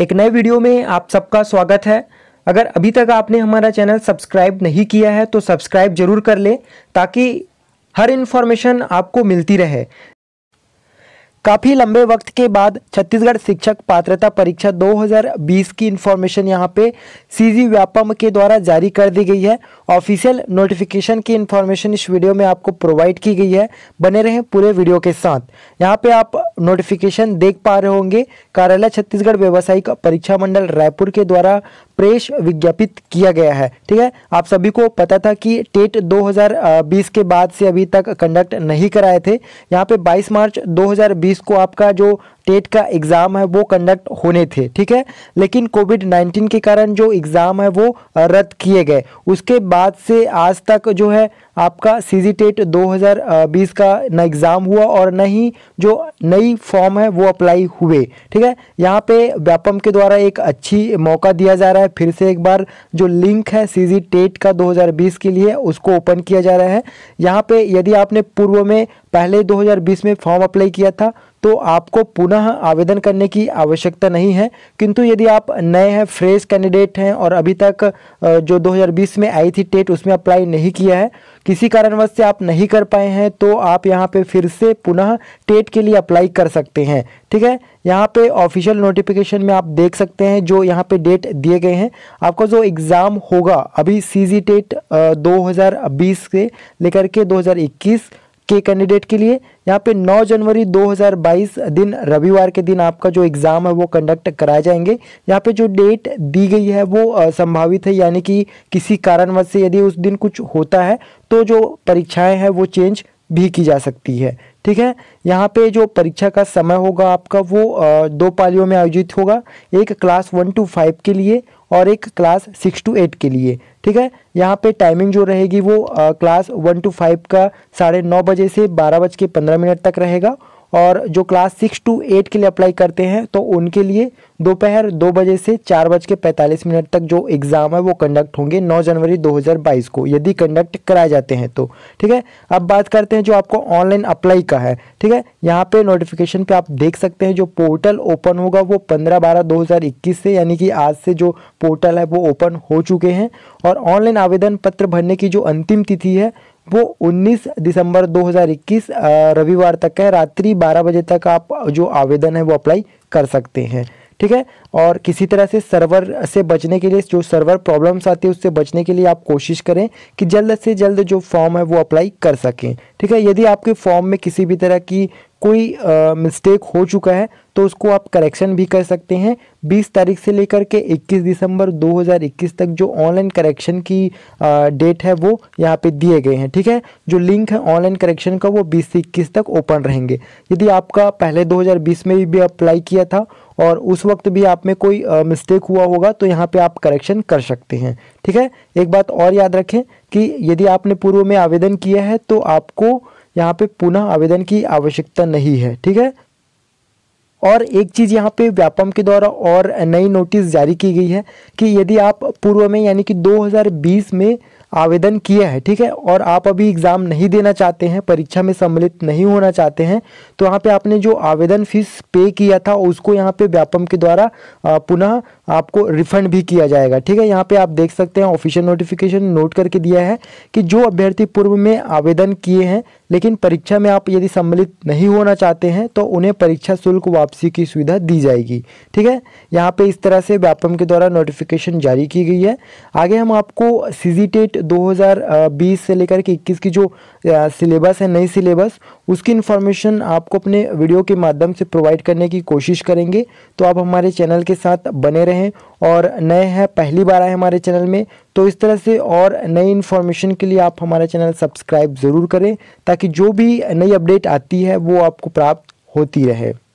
एक नए वीडियो में आप सबका स्वागत है अगर अभी तक आपने हमारा चैनल सब्सक्राइब नहीं किया है तो सब्सक्राइब जरूर कर लें ताकि हर इन्फॉर्मेशन आपको मिलती रहे काफ़ी लंबे वक्त के बाद छत्तीसगढ़ शिक्षक पात्रता परीक्षा 2020 की इन्फॉर्मेशन यहाँ पे सीजी व्यापम के द्वारा जारी कर दी गई है ऑफिशियल नोटिफिकेशन की इन्फॉर्मेशन इस वीडियो में आपको प्रोवाइड की गई है बने रहें पूरे वीडियो के साथ यहाँ पे आप नोटिफिकेशन देख पा रहे होंगे कार्यालय छत्तीसगढ़ व्यावसायिक परीक्षा मंडल रायपुर के द्वारा प्रेस विज्ञापित किया गया है ठीक है आप सभी को पता था कि टेट 2020 के बाद से अभी तक कंडक्ट नहीं कराए थे यहाँ पे 22 मार्च 2020 को आपका जो टेट का एग्ज़ाम है वो कंडक्ट होने थे ठीक है लेकिन कोविड नाइन्टीन के कारण जो एग्ज़ाम है वो रद्द किए गए उसके बाद से आज तक जो है आपका सी जी टेट दो का न एग्ज़ाम हुआ और न ही जो नई फॉर्म है वो अप्लाई हुए ठीक है यहाँ पे व्यापम के द्वारा एक अच्छी मौका दिया जा रहा है फिर से एक बार जो लिंक है सी जी टेट का 2020 के लिए उसको ओपन किया जा रहा है यहाँ पे यदि आपने पूर्व में पहले 2020 में फॉर्म अप्लाई किया था तो आपको पुनः आवेदन करने की आवश्यकता नहीं है किंतु यदि आप नए हैं फ्रेश कैंडिडेट हैं और अभी तक जो 2020 में आई थी टेट उसमें अप्लाई नहीं किया है किसी कारणवश से आप नहीं कर पाए हैं तो आप यहाँ पे फिर से पुनः टेट के लिए अप्लाई कर सकते हैं ठीक है यहाँ पे ऑफिशियल नोटिफिकेशन में आप देख सकते हैं जो यहाँ पे डेट दिए गए हैं आपका जो एग्ज़ाम होगा अभी सी जी टेट दो से लेकर के दो के कैंडिडेट के लिए यहाँ पे 9 जनवरी 2022 दिन रविवार के दिन आपका जो एग्ज़ाम है वो कंडक्ट कराए जाएंगे यहाँ पे जो डेट दी गई है वो संभावित है यानी कि किसी कारणवश से यदि उस दिन कुछ होता है तो जो परीक्षाएं हैं वो चेंज भी की जा सकती है ठीक है यहाँ पे जो परीक्षा का समय होगा आपका वो दो पालियों में आयोजित होगा एक क्लास वन टू फाइव के लिए और एक क्लास सिक्स टू एट के लिए ठीक है यहाँ पे टाइमिंग जो रहेगी वो आ, क्लास वन टू फाइव का साढ़े नौ बजे से बारह बज के पंद्रह मिनट तक रहेगा और जो क्लास सिक्स टू एट के लिए अप्लाई करते हैं तो उनके लिए दोपहर दो, दो बजे से चार बज के पैंतालीस मिनट तक जो एग्ज़ाम है वो कंडक्ट होंगे नौ जनवरी 2022 को यदि कंडक्ट कराए जाते हैं तो ठीक है अब बात करते हैं जो आपको ऑनलाइन अप्लाई का है ठीक है यहाँ पे नोटिफिकेशन पे आप देख सकते हैं जो पोर्टल ओपन होगा वो पंद्रह बारह दो से यानी कि आज से जो पोर्टल है वो ओपन हो चुके हैं और ऑनलाइन आवेदन पत्र भरने की जो अंतिम तिथि है वो 19 दिसंबर 2021 रविवार तक है रात्रि 12 बजे तक आप जो आवेदन है वो अप्लाई कर सकते हैं ठीक है और किसी तरह से सर्वर से बचने के लिए जो सर्वर प्रॉब्लम्स आती है उससे बचने के लिए आप कोशिश करें कि जल्द से जल्द जो फॉर्म है वो अप्लाई कर सकें ठीक है यदि आपके फॉर्म में किसी भी तरह की कोई मिस्टेक हो चुका है तो उसको आप करेक्शन भी कर सकते हैं 20 तारीख से लेकर के 21 दिसंबर 2021 तक जो ऑनलाइन करेक्शन की आ, डेट है वो यहाँ पे दिए गए हैं ठीक है जो लिंक है ऑनलाइन करेक्शन का वो 20 से 21 तक ओपन रहेंगे यदि आपका पहले 2020 में भी अप्लाई किया था और उस वक्त भी आप में कोई मिस्टेक हुआ होगा तो यहाँ पे आप करेक्शन कर सकते हैं ठीक है एक बात और याद रखें कि यदि आपने पूर्व में आवेदन किया है तो आपको यहाँ पे पुनः आवेदन की आवश्यकता नहीं है ठीक है और एक चीज़ यहाँ पे व्यापम के द्वारा और नई नोटिस जारी की गई है कि यदि आप पूर्व में यानी कि 2020 में आवेदन किया है ठीक है और आप अभी एग्ज़ाम नहीं देना चाहते हैं परीक्षा में सम्मिलित नहीं होना चाहते हैं तो यहाँ पे आपने जो आवेदन फीस पे किया था उसको यहाँ पे व्यापम के द्वारा पुनः आपको रिफंड भी किया जाएगा ठीक है यहाँ पे आप देख सकते हैं ऑफिशियल नोटिफिकेशन नोट करके दिया है कि जो अभ्यर्थी पूर्व में आवेदन किए हैं लेकिन परीक्षा में आप यदि सम्मिलित नहीं होना चाहते हैं तो उन्हें परीक्षा शुल्क वापसी की सुविधा दी जाएगी ठीक है यहाँ पे इस तरह से व्यापम के द्वारा नोटिफिकेशन जारी की गई है आगे हम आपको सी जी टेट दो से लेकर के इक्कीस की जो सिलेबस है नई सिलेबस उसकी इन्फॉर्मेशन आपको अपने वीडियो के माध्यम से प्रोवाइड करने की कोशिश करेंगे तो आप हमारे चैनल के साथ बने रहें और नए हैं पहली बार आए हमारे चैनल में तो इस तरह से और नई इन्फॉर्मेशन के लिए आप हमारा चैनल सब्सक्राइब ज़रूर करें ताकि जो भी नई अपडेट आती है वो आपको प्राप्त होती रहे